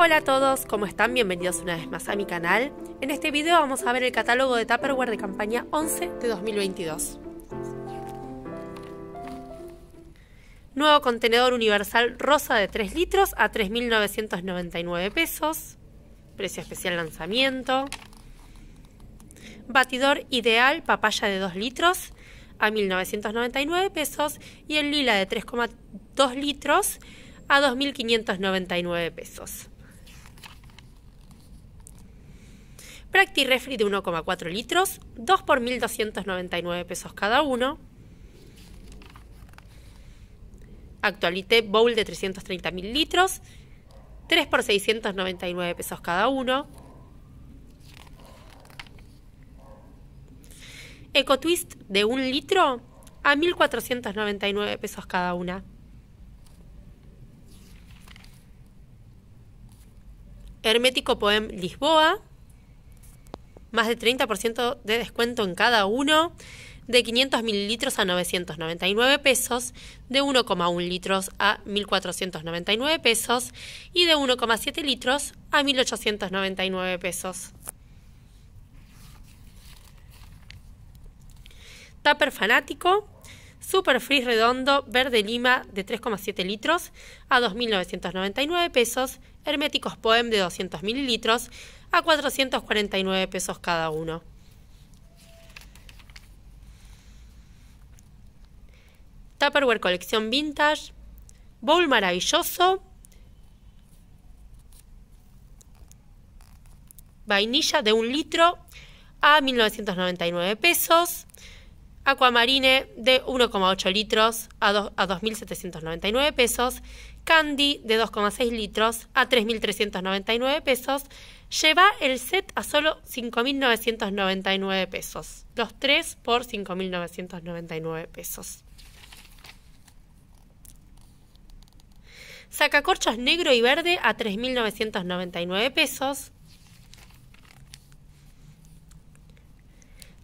Hola a todos, ¿cómo están? Bienvenidos una vez más a mi canal. En este video vamos a ver el catálogo de Tupperware de campaña 11 de 2022. Nuevo contenedor universal rosa de 3 litros a 3.999 pesos. Precio especial lanzamiento. Batidor ideal papaya de 2 litros a 1.999 pesos y el lila de 3,2 litros a 2.599 pesos. Practi Refri de 1,4 litros, 2 por 1.299 pesos cada uno. Actualité Bowl de 330.000 litros, 3 por 699 pesos cada uno. eco twist de 1 litro a 1.499 pesos cada una. Hermético Poem Lisboa más de 30% de descuento en cada uno, de 500 mililitros a 999 pesos, de 1,1 litros a 1.499 pesos y de 1,7 litros a 1.899 pesos. Tapper fanático, Super Redondo Verde Lima de 3,7 litros a 2.999 pesos, Herméticos Poem de 200 mililitros a 449 pesos cada uno. Tupperware Colección Vintage, Bowl Maravilloso, Vainilla de 1 litro a 1.999 pesos, Aquamarine de 1,8 litros a, a 2.799 pesos, Candy de 2,6 litros a 3.399 pesos, lleva el set a solo 5.999 pesos, los tres por 5.999 pesos. Sacacorchos negro y verde a 3.999 pesos,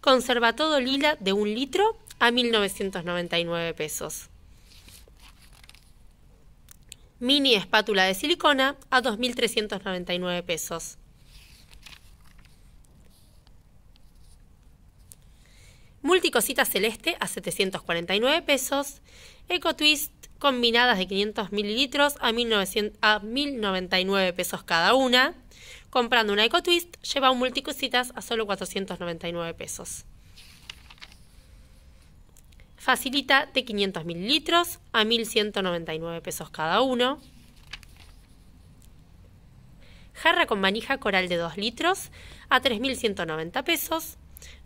Conserva todo lila de un litro a 1.999 pesos. Mini espátula de silicona a 2.399 pesos. Multicosita celeste a 749 pesos. Eco Twist combinadas de 500 mililitros a, a 1.099 pesos cada una. Comprando una Eco lleva un multicusitas a solo 499 pesos. Facilita de 500 mililitros a 1.199 pesos cada uno. Jarra con manija coral de 2 litros a 3.190 pesos.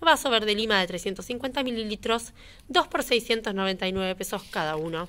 Vaso verde lima de 350 mililitros, 2 por 699 pesos cada uno.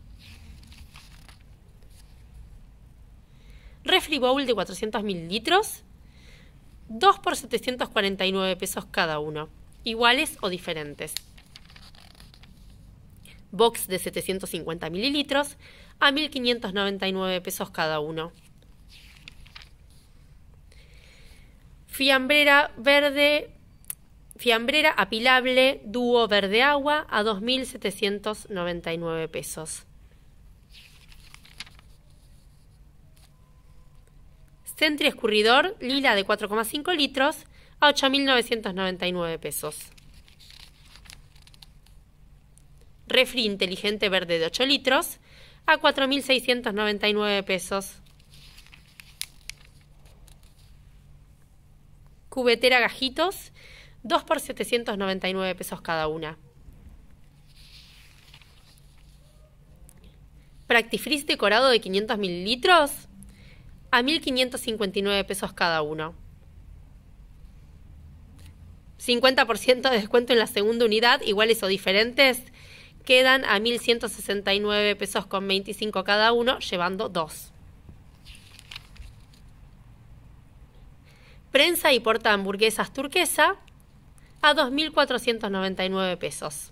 refri bowl de 400 mililitros, 2 por 749 pesos cada uno, iguales o diferentes. Box de 750 mililitros a 1.599 pesos cada uno. Fiambrera verde, fiambrera apilable, dúo verde agua a 2.799 pesos. Sentry escurridor lila de 4,5 litros a 8.999 pesos. Refri inteligente verde de 8 litros a 4.699 pesos. Cubetera gajitos, 2 por 799 pesos cada una. Practifreeze decorado de 500 mililitros a 1.559 pesos cada uno. 50% de descuento en la segunda unidad, iguales o diferentes, quedan a 1.169 pesos con 25 cada uno, llevando dos. Prensa y porta hamburguesas turquesa a 2.499 pesos.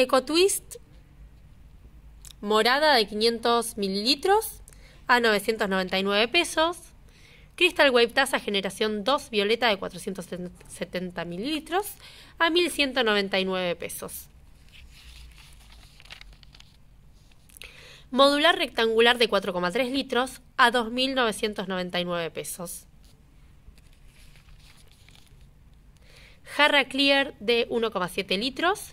Eco Twist morada de 500 mililitros a 999 pesos. Crystal Wave Taza generación 2 violeta de 470 mililitros a 1199 pesos. Modular rectangular de 4,3 litros a 2.999 pesos. Jarra Clear de 1,7 litros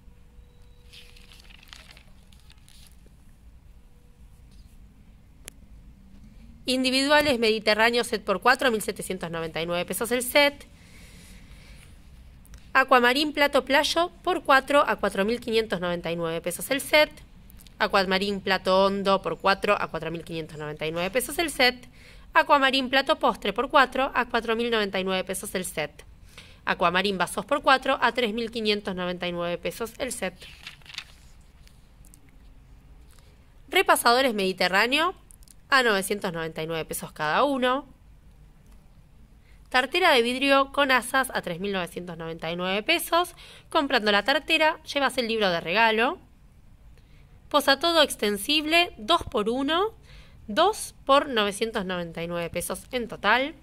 Individuales Mediterráneo set por 4, pesos el set. Aquamarín Plato Playo por 4 a 4.599 pesos el set. Aquamarín Plato Hondo por 4 a 4.599 pesos el set. Aquamarín Plato Postre por 4 a 4.099 pesos el set. Aquamarín Vasos por 4 a 3.599 pesos el set. Repasadores Mediterráneo a 999 pesos cada uno. Tartera de vidrio con asas a 3.999 pesos. Comprando la tartera llevas el libro de regalo. todo extensible 2x1, 2 por 999 pesos en total.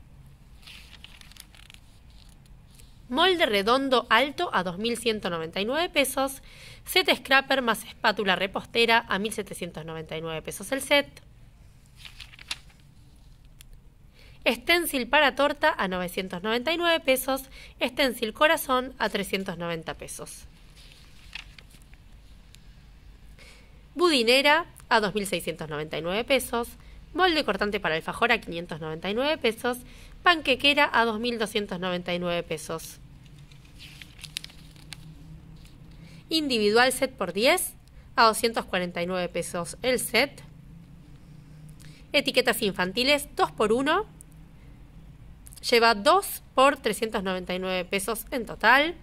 Molde redondo alto a 2.199 pesos. Set scrapper más espátula repostera a 1.799 pesos el set. Stencil para torta a 999 pesos, stencil corazón a 390 pesos. Budinera a 2.699 pesos, molde cortante para alfajor a 599 pesos, panquequera a 2.299 pesos. Individual set por 10 a 249 pesos el set. Etiquetas infantiles 2 por 1 Lleva 2 por 399 pesos en total.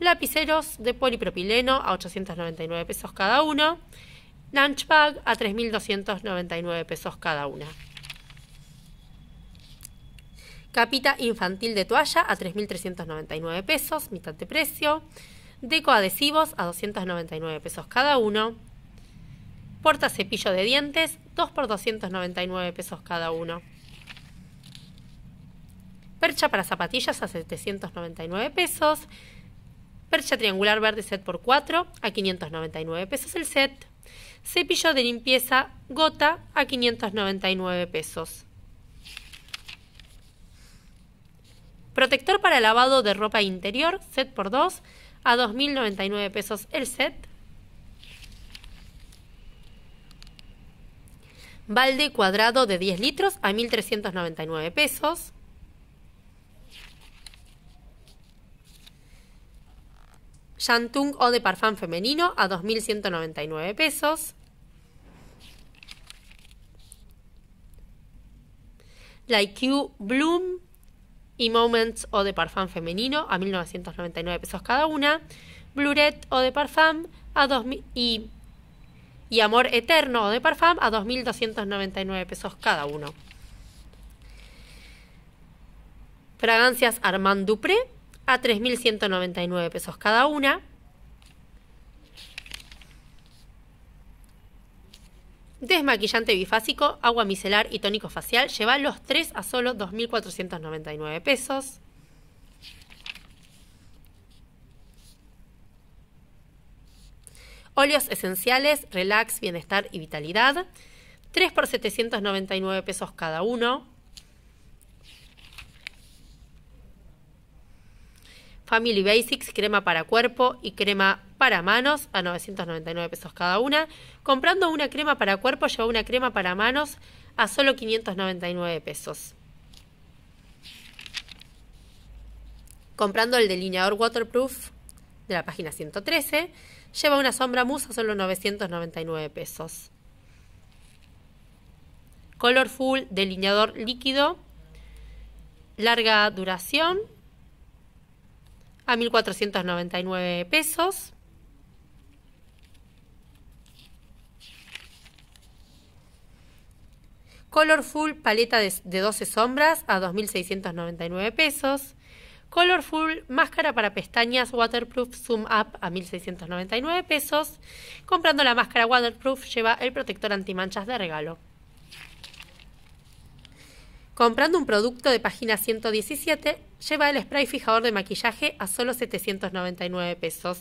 Lapiceros de polipropileno a 899 pesos cada uno. Lunch bag a 3.299 pesos cada una. Capita infantil de toalla a 3.399 pesos, mitad de precio. Deco adhesivos a 299 pesos cada uno. Porta cepillo de dientes, 2 por 299 pesos cada uno. Percha para zapatillas a 799 pesos. Percha triangular verde set por 4 a 599 pesos el set. Cepillo de limpieza gota a 599 pesos. Protector para lavado de ropa interior set por 2 a 2.099 pesos el set. Balde cuadrado de 10 litros a 1.399 pesos. Shantung o de Parfum femenino a 2.199 pesos. Like You Bloom y Moments o de Parfum femenino a 1.999 pesos cada una. Bluret o de Parfum a y, y Amor Eterno o de Parfum a 2.299 pesos cada uno. Fragancias Armand Dupré a 3.199 pesos cada una. Desmaquillante bifásico, agua micelar y tónico facial, lleva los tres a solo 2.499 pesos. Óleos esenciales, relax, bienestar y vitalidad, 3 por 799 pesos cada uno. Family Basics, crema para cuerpo y crema para manos a 999 pesos cada una. Comprando una crema para cuerpo lleva una crema para manos a solo 599 pesos. Comprando el delineador waterproof de la página 113, lleva una sombra musa a solo 999 pesos. Colorful delineador líquido, larga duración, a 1.499 pesos. Colorful paleta de, 12 sombras a 2.699 pesos. Colorful máscara para pestañas waterproof zoom up a 1.699 pesos. Comprando la máscara waterproof lleva el protector antimanchas de regalo. Comprando un producto de página 117 lleva el spray fijador de maquillaje a solo 799 pesos.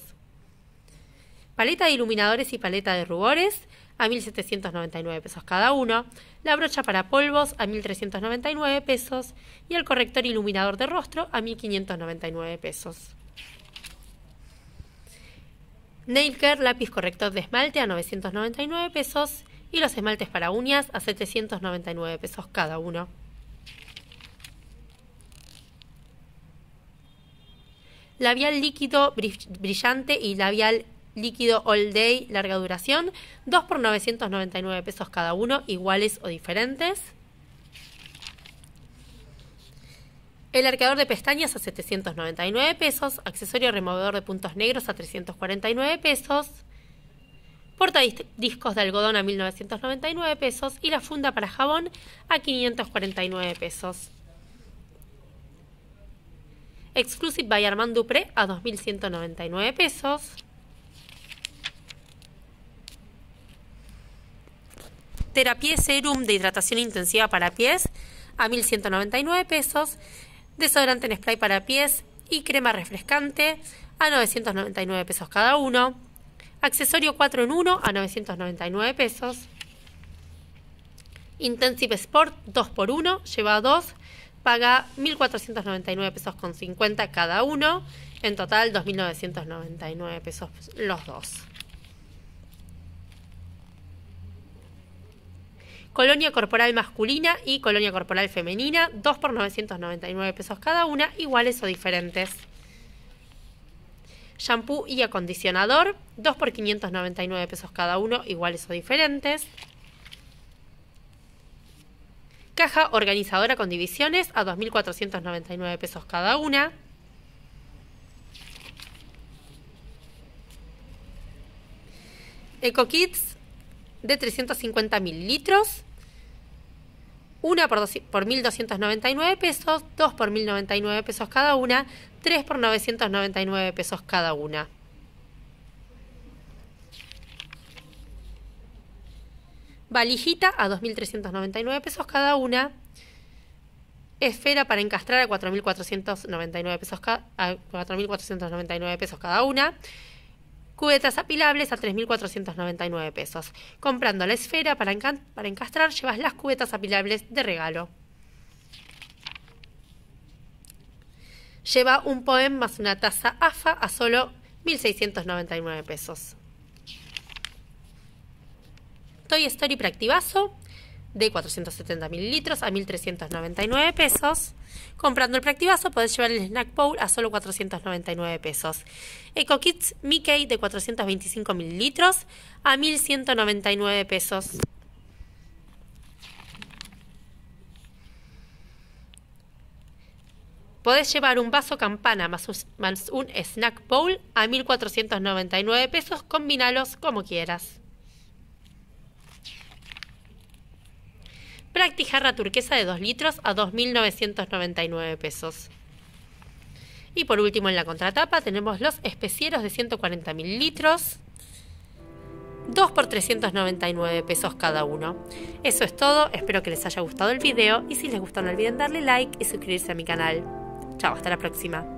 Paleta de iluminadores y paleta de rubores a 1.799 pesos cada uno, la brocha para polvos a 1.399 pesos y el corrector iluminador de rostro a 1.599 pesos. Nail lápiz corrector de esmalte a 999 pesos y los esmaltes para uñas a 799 pesos cada uno. labial líquido brillante y labial líquido all day larga duración, 2 por 999 pesos cada uno, iguales o diferentes. El arqueador de pestañas a 799 pesos, accesorio removedor de puntos negros a 349 pesos, porta discos de algodón a 1999 pesos y la funda para jabón a 549 pesos. Exclusive by Armand Dupré a 2.199 pesos. Terapia Serum de hidratación intensiva para pies a 1.199 pesos. Desodorante en spray para pies y crema refrescante a 999 pesos cada uno. Accesorio 4 en 1 a 999 pesos. Intensive Sport 2x1 lleva 2 paga 1.499 pesos con 50 cada uno. En total, 2.999 pesos los dos. Colonia corporal masculina y colonia corporal femenina, 2 por 999 pesos cada una, iguales o diferentes. Shampoo y acondicionador, 2 por 599 pesos cada uno, iguales o diferentes. Caja organizadora con divisiones a 2.499 pesos cada una. Eco Kits de 350 mililitros. Una por, por 1.299 pesos, dos por 1.099 pesos cada una, tres por 999 pesos cada una. Valijita a 2.399 pesos cada una. Esfera para encastrar a 4.499 pesos, pesos cada una. Cubetas apilables a 3.499 pesos. Comprando la esfera para, para encastrar llevas las cubetas apilables de regalo. Lleva un poem más una taza AFA a solo 1.699 pesos. Toy Story Practivazo de 470 mililitros a 1.399 pesos. Comprando el Practivazo podés llevar el Snack Bowl a solo 499 pesos. Eco Kits Mickey de 425 mililitros a 1.199 pesos. Podés llevar un vaso campana más un, snack bowl a 1.499 pesos. Combinalos como quieras. Black tijarra turquesa de 2 litros a 2.999 pesos. Y por último en la contratapa tenemos los especieros de 140.000 litros. 2 por 399 pesos cada uno. Eso es todo, espero que les haya gustado el video y si les gustó no olviden darle like y suscribirse a mi canal. Chao, hasta la próxima.